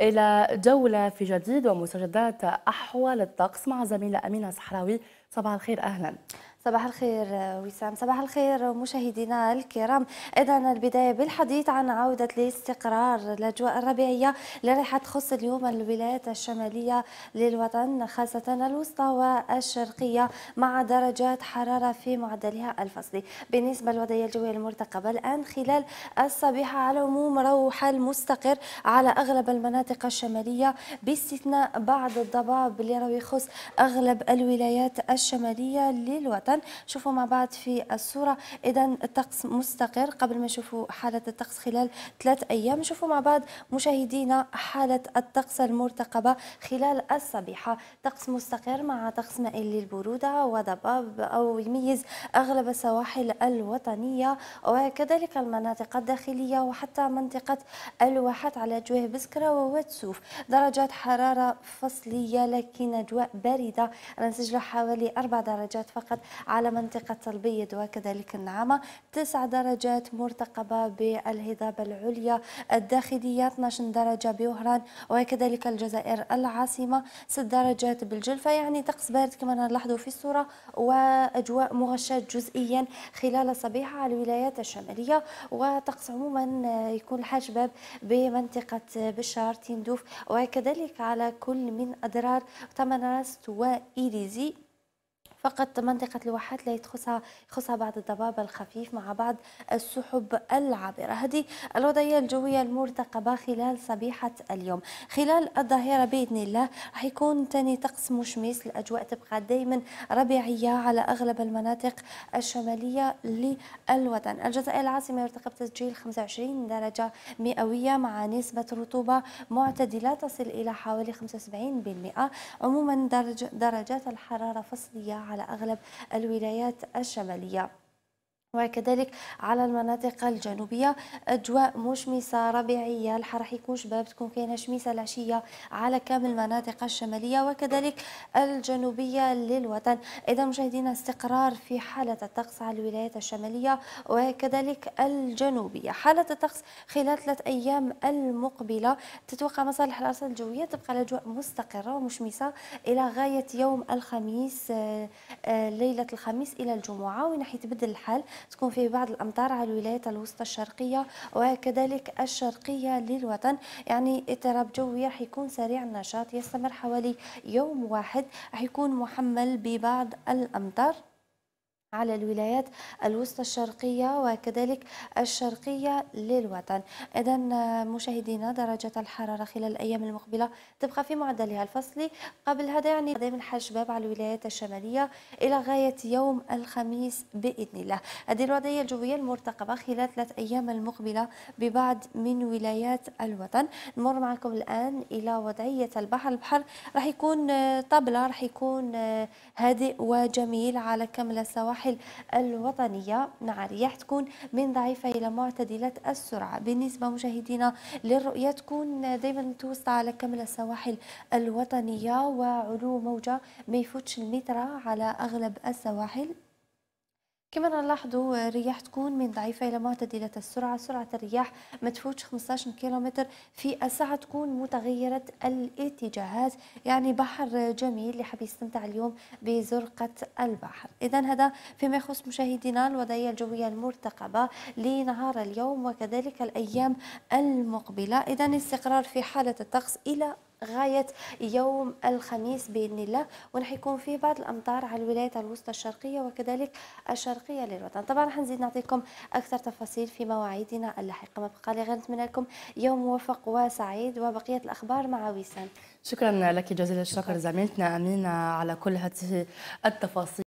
إلى جولة في جديد ومستجدات أحوال الطقس مع زميلة أمينة صحراوي صباح الخير أهلا صباح الخير آه، وسام صباح الخير آه، مشاهدينا الكرام اذا البدايه بالحديث عن عوده الاستقرار الاجواء الربيعيه اللي راح تخص اليوم الولايات الشماليه للوطن خاصه الوسطى والشرقيه مع درجات حراره في معدلها الفصلي بالنسبه للوضعيه الجويه المرتقبه الان خلال الصبيحه على العموم روح المستقر على اغلب المناطق الشماليه باستثناء بعض الضباب اللي راهو يخص اغلب الولايات الشماليه للوطن شوفوا مع بعض في الصورة إذا الطقس مستقر قبل ما نشوفوا حالة الطقس خلال ثلاث أيام نشوفوا مع بعض مشاهدينا حالة الطقس المرتقبة خلال الصبيحة طقس مستقر مع طقس مائل للبرودة وضباب أو يميز أغلب السواحل الوطنية وكذلك المناطق الداخلية وحتى منطقة الواحات على جوه بسكرة وواتسوف درجات حرارة فصلية لكن أجواء باردة نسجل حوالي 4 درجات فقط على منطقة البيض وكذلك النعامة 9 درجات مرتقبة بالهضاب العليا الداخلية 12 درجة بوهران وكذلك الجزائر العاصمة 6 درجات بالجلفة يعني طقس بارد كما نلاحظوا في الصورة وأجواء مغشاة جزئيا خلال الصبيحة على الولايات الشمالية وطقس عموما يكون الحال شباب بمنطقة بشار تندوف وكذلك على كل من أدرار تمنراست وإيريزي فقط منطقة الواحات لا يخصها يخصها بعض الضباب الخفيف مع بعض السحب العابرة هذه الوضعية الجوية المرتقبة خلال صبيحة اليوم خلال الظهيرة بإذن الله راح يكون تاني طقس مشمس الأجواء تبقى دايما ربيعية على أغلب المناطق الشمالية للوطن الجزائر العاصمة يرتقب تسجيل 25 درجة مئوية مع نسبة رطوبة معتدلة تصل إلى حوالي 75% عموما درج درجات الحرارة فصلية على أغلب الولايات الشمالية وكذلك على المناطق الجنوبية أجواء مشمسة ربيعية الحر راح يكون شباب تكون كاينة شميسة العشية على كامل المناطق الشمالية وكذلك الجنوبية للوطن إذا مشاهدينا استقرار في حالة الطقس على الولايات الشمالية وكذلك الجنوبية حالة الطقس خلال ثلاث أيام المقبلة تتوقع مصالح الأرصاد الجوية تبقى الأجواء مستقرة ومشمسة إلى غاية يوم الخميس آه، آه، ليلة الخميس إلى الجمعة وين راح يتبدل الحال تكون فيه بعض الأمطار على الولايات الوسطى الشرقية وكذلك الشرقية للوطن يعني اضطراب جوي راح يكون سريع النشاط يستمر حوالي يوم واحد راح يكون محمل ببعض الأمطار على الولايات الوسطى الشرقية وكذلك الشرقية للوطن إذا مشاهدينا درجة الحرارة خلال الأيام المقبلة تبقى في معدلها الفصلي قبل هذا يعني دائما شباب على الولايات الشمالية إلى غاية يوم الخميس بإذن الله هذه الوضعية الجوية المرتقبة خلال ثلاث أيام المقبلة ببعض من ولايات الوطن نمر معكم الآن إلى وضعية البحر البحر راح يكون طبلة راح يكون آه، هادئ وجميل على كامل السواحل السواحل الوطنية مع رياح تكون من ضعيفة إلى معتدلة السرعة بالنسبة مشاهدينا للرؤية تكون دائما متوسطة على كامل السواحل الوطنية وعلو موجة ما يفوتش المتر على أغلب السواحل كما نلاحظوا الرياح تكون من ضعيفة إلى معتدلة السرعة سرعة الرياح ما تفوتش 15 كيلومتر في الساعة تكون متغيرة الاتجاهات يعني بحر جميل اللي حاب يستمتع اليوم بزرقة البحر إذا هذا فيما يخص مشاهدينا الوضعية الجوية المرتقبة لنهار اليوم وكذلك الأيام المقبلة إذا استقرار في حالة الطقس إلى غاية يوم الخميس بإذن الله ونح يكون فيه بعض الأمطار على الولايات الوسطى الشرقية وكذلك الشرقية للوطن طبعا رح نزيد نعطيكم أكثر تفاصيل في مواعيدنا اللاحقة ما بقى لي غير نتمنى لكم يوم موفق وسعيد وبقية الأخبار مع ويسان شكرا لك جزيل الشكر زميلتنا أمينة على كل هذه التفاصيل